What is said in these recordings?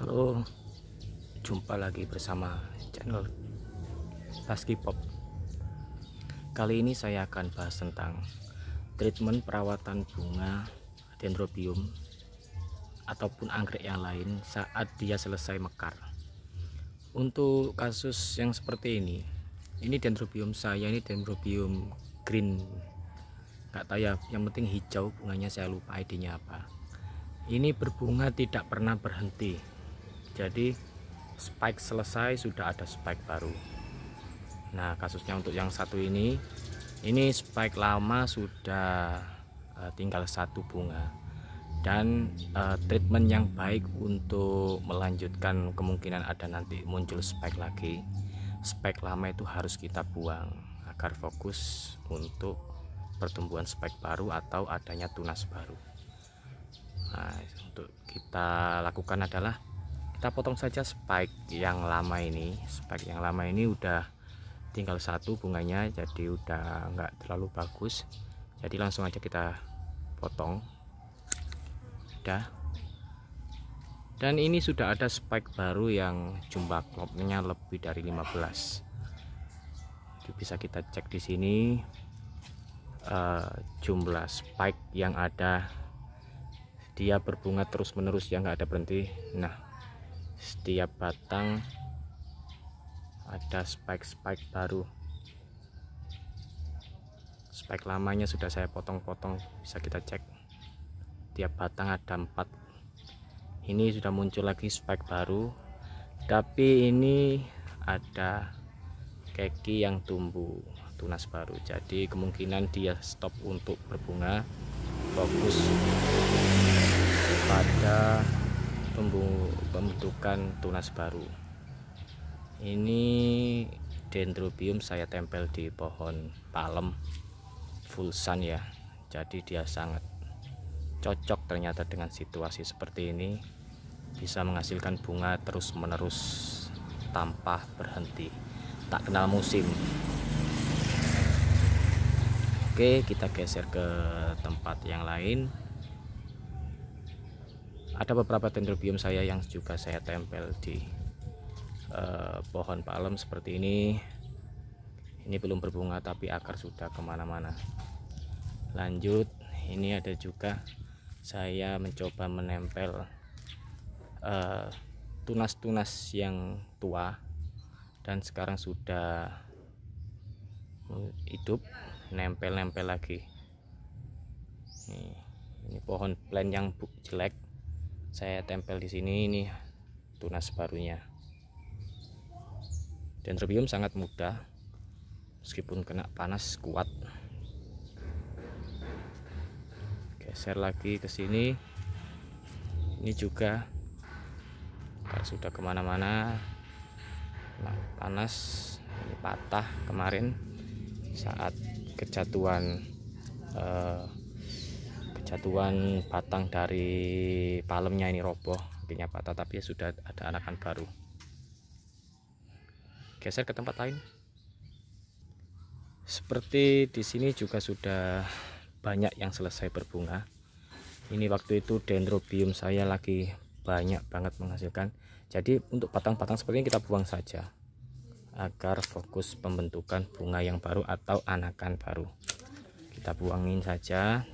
Halo, jumpa lagi bersama channel Baski Pop. Kali ini saya akan bahas tentang treatment perawatan bunga dendrobium ataupun anggrek yang lain saat dia selesai mekar. Untuk kasus yang seperti ini, ini dendrobium saya ini dendrobium green. Gak tahu ya, yang penting hijau bunganya saya lupa ID-nya apa ini berbunga tidak pernah berhenti jadi spike selesai sudah ada spike baru nah kasusnya untuk yang satu ini ini spike lama sudah eh, tinggal satu bunga dan uh, treatment yang baik untuk melanjutkan kemungkinan ada nanti muncul spike lagi spike lama itu harus kita buang agar fokus untuk pertumbuhan spike baru atau adanya tunas baru nah, untuk kita lakukan adalah kita potong saja spike yang lama ini spike yang lama ini udah tinggal satu bunganya jadi udah nggak terlalu bagus jadi langsung aja kita potong udah dan ini sudah ada spike baru yang jumlah klopnya lebih dari 15 itu bisa kita cek di sini uh, jumlah spike yang ada dia berbunga terus-menerus yang nggak ada berhenti nah setiap batang ada spike-spike baru spike lamanya sudah saya potong-potong bisa kita cek tiap batang ada empat ini sudah muncul lagi spike baru tapi ini ada keki yang tumbuh tunas baru jadi kemungkinan dia stop untuk berbunga fokus pada pembentukan tunas baru ini dendrobium saya tempel di pohon palem full sun ya jadi dia sangat cocok ternyata dengan situasi seperti ini bisa menghasilkan bunga terus menerus tanpa berhenti tak kenal musim oke kita geser ke tempat yang lain ada beberapa dendrobium saya yang juga saya tempel di eh, pohon palem seperti ini ini belum berbunga tapi akar sudah kemana-mana lanjut ini ada juga saya mencoba menempel eh, tunas-tunas eh, yang tua dan sekarang sudah hidup nempel-nempel lagi ini, ini pohon plan yang jelek saya tempel di sini ini tunas barunya dendrobium sangat mudah meskipun kena panas kuat geser lagi ke sini ini juga kalau sudah kemana-mana nah, panas ini patah kemarin saat kejatuhan eh, jatuhan batang dari palemnya ini roboh akhirnya patah tapi ya sudah ada anakan baru geser ke tempat lain seperti di sini juga sudah banyak yang selesai berbunga ini waktu itu dendrobium saya lagi banyak banget menghasilkan jadi untuk batang-batang seperti ini kita buang saja agar fokus pembentukan bunga yang baru atau anakan baru kita buangin saja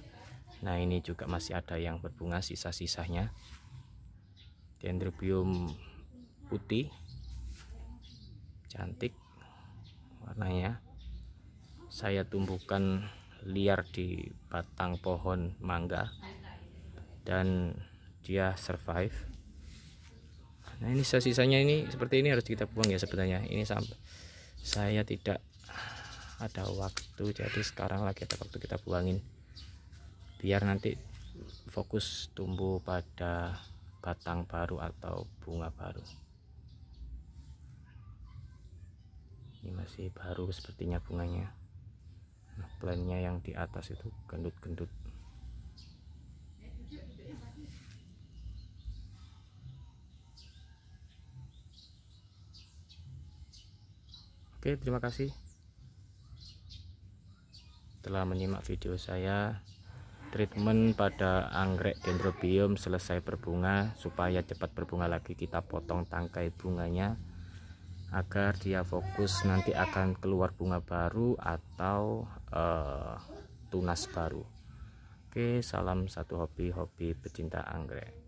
Nah ini juga masih ada yang berbunga sisa-sisanya Dendrobium putih Cantik warnanya Saya tumbuhkan liar di batang pohon mangga Dan dia survive Nah ini sisa-sisanya ini seperti ini harus kita buang ya sebenarnya Ini sampai saya tidak ada waktu jadi sekarang lagi ada waktu kita buangin biar nanti fokus tumbuh pada batang baru atau bunga baru ini masih baru sepertinya bunganya nah, plannya yang di atas itu gendut-gendut Oke, terima kasih telah menyimak video saya treatment pada anggrek dendrobium selesai berbunga supaya cepat berbunga lagi kita potong tangkai bunganya agar dia fokus nanti akan keluar bunga baru atau uh, tunas baru oke salam satu hobi hobi pecinta anggrek